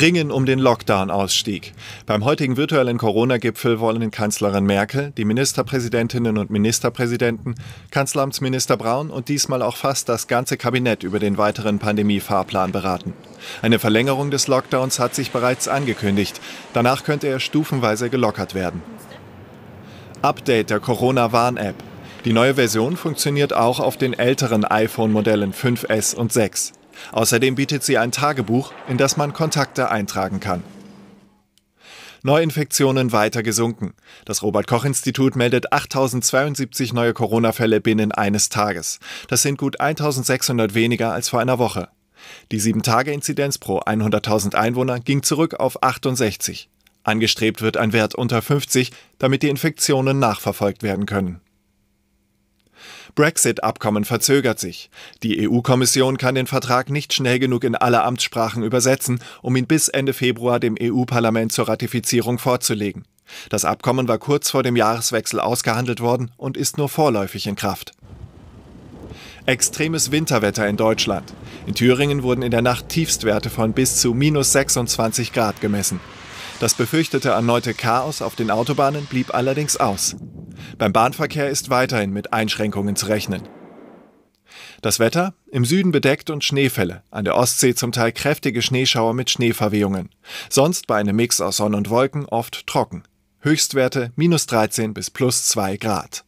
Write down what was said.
Ringen um den Lockdown-Ausstieg. Beim heutigen virtuellen Corona-Gipfel wollen Kanzlerin Merkel, die Ministerpräsidentinnen und Ministerpräsidenten, Kanzleramtsminister Braun und diesmal auch fast das ganze Kabinett über den weiteren Pandemie-Fahrplan beraten. Eine Verlängerung des Lockdowns hat sich bereits angekündigt. Danach könnte er stufenweise gelockert werden. Update der Corona-Warn-App. Die neue Version funktioniert auch auf den älteren iPhone-Modellen 5S und 6. Außerdem bietet sie ein Tagebuch, in das man Kontakte eintragen kann. Neuinfektionen weiter gesunken. Das Robert Koch Institut meldet 8072 neue Corona-Fälle binnen eines Tages. Das sind gut 1600 weniger als vor einer Woche. Die 7-Tage-Inzidenz pro 100.000 Einwohner ging zurück auf 68. Angestrebt wird ein Wert unter 50, damit die Infektionen nachverfolgt werden können. Brexit-Abkommen verzögert sich. Die EU-Kommission kann den Vertrag nicht schnell genug in alle Amtssprachen übersetzen, um ihn bis Ende Februar dem EU-Parlament zur Ratifizierung vorzulegen. Das Abkommen war kurz vor dem Jahreswechsel ausgehandelt worden und ist nur vorläufig in Kraft. Extremes Winterwetter in Deutschland. In Thüringen wurden in der Nacht Tiefstwerte von bis zu minus 26 Grad gemessen. Das befürchtete erneute Chaos auf den Autobahnen blieb allerdings aus. Beim Bahnverkehr ist weiterhin mit Einschränkungen zu rechnen. Das Wetter? Im Süden bedeckt und Schneefälle, an der Ostsee zum Teil kräftige Schneeschauer mit Schneeverwehungen. Sonst bei einem Mix aus Sonne und Wolken oft trocken. Höchstwerte minus 13 bis plus 2 Grad.